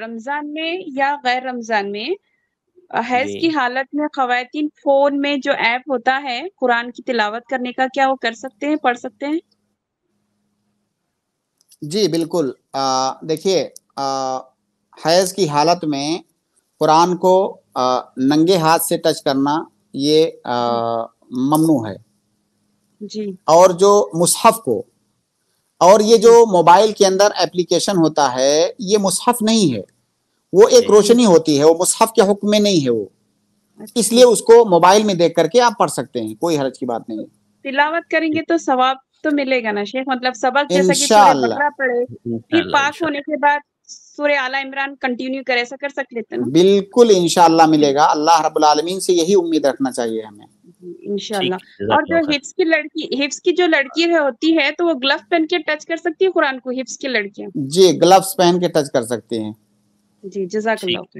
रमज़ान में या गैर रमज़ान में हैज की हालत में खातन फोन में जो ऐप होता है कुरान की तिलावत करने का क्या वो कर सकते हैं पढ़ सकते हैं जी बिल्कुल देखिए हैज की हालत में कुरान को आ, नंगे हाथ से टच करना ये ममनू है जी और जो मुसहफ को और ये जो मोबाइल के अंदर एप्लीकेशन होता है ये मुसहफ नहीं है वो एक रोशनी होती है वो मुसहफ के हुक्म में नहीं है वो अच्छा। इसलिए उसको मोबाइल में देख करके आप पढ़ सकते हैं कोई हरज की बात नहीं है तिलावत करेंगे तो सवाब तो मिलेगा ना शेख मतलब सबक जैसा कि पड़े फिर पास होने के बाद सूर्य आला इमरान कंटिन्यू करे ऐसा कर सकते हैं बिल्कुल इनशाला मिलेगा अल्लाह आलमीन से यही उम्मीद रखना चाहिए हमें इनशाला और जो हिप्स की लड़की हिप्स की जो लड़की है होती है तो वो ग्लव पहन के टच कर सकती है कुरान को हिप्स की लड़कियाँ जी ग्लव्स पहन के टच कर सकती हैं जी जजाक